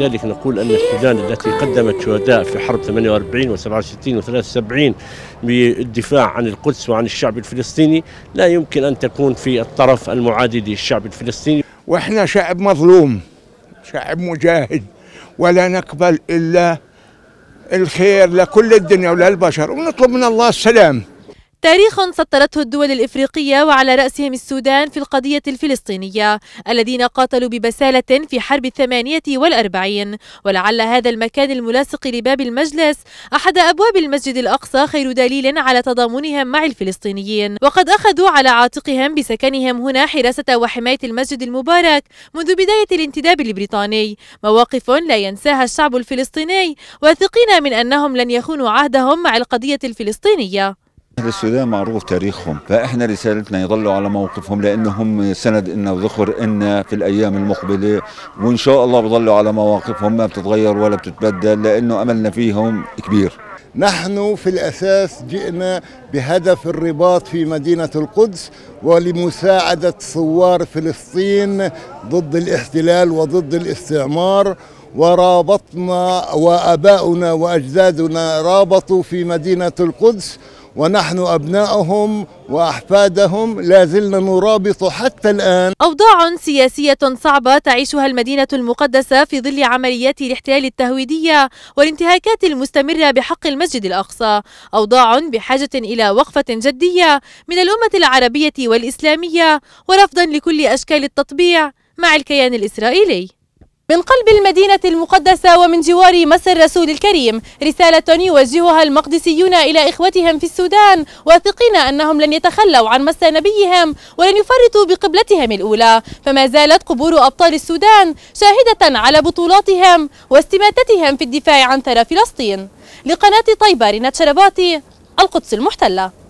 لذلك نقول أن السودان التي قدمت شهداء في حرب 48 و67 و73 بالدفاع عن القدس وعن الشعب الفلسطيني لا يمكن أن تكون في الطرف المعادي للشعب الفلسطيني وإحنا شعب مظلوم شعب مجاهد ولا نقبل إلا الخير لكل الدنيا وللبشر ونطلب من الله السلام تاريخ سطرته الدول الإفريقية وعلى رأسهم السودان في القضية الفلسطينية الذين قاتلوا ببسالة في حرب الثمانية والأربعين ولعل هذا المكان الملاصق لباب المجلس أحد أبواب المسجد الأقصى خير دليل على تضامنهم مع الفلسطينيين وقد أخذوا على عاتقهم بسكنهم هنا حراسة وحماية المسجد المبارك منذ بداية الانتداب البريطاني مواقف لا ينساها الشعب الفلسطيني واثقين من أنهم لن يخونوا عهدهم مع القضية الفلسطينية اهل السودان معروف تاريخهم فاحنا رسالتنا يظلوا على موقفهم لانهم سند إنا وذخر إنا في الايام المقبله وان شاء الله بضلوا على مواقفهم ما بتتغير ولا بتتبدل لانه املنا فيهم كبير نحن في الأساس جئنا بهدف الرباط في مدينة القدس ولمساعدة ثوار فلسطين ضد الاحتلال وضد الاستعمار ورابطنا وأباؤنا وأجدادنا رابطوا في مدينة القدس ونحن أبناؤهم وأحفادهم لا زلنا نرابط حتى الآن أوضاع سياسية صعبة تعيشها المدينة المقدسة في ظل عمليات الاحتلال التهويدية والانتهاكات المستمرة بحق المسجد الأقصى أوضاع بحاجة إلى وقفة جدية من الأمة العربية والإسلامية ورفضا لكل أشكال التطبيع مع الكيان الإسرائيلي من قلب المدينة المقدسة ومن جوار مصر الرسول الكريم رسالة يوجهها المقدسيون إلى إخوتهم في السودان واثقين أنهم لن يتخلوا عن مصر نبيهم ولن يفرطوا بقبلتهم الأولى فما زالت قبور أبطال السودان شاهدة على بطولاتهم واستماتتهم في الدفاع عن ثرى فلسطين لقناة طيبة رينات شرباتي القدس المحتلة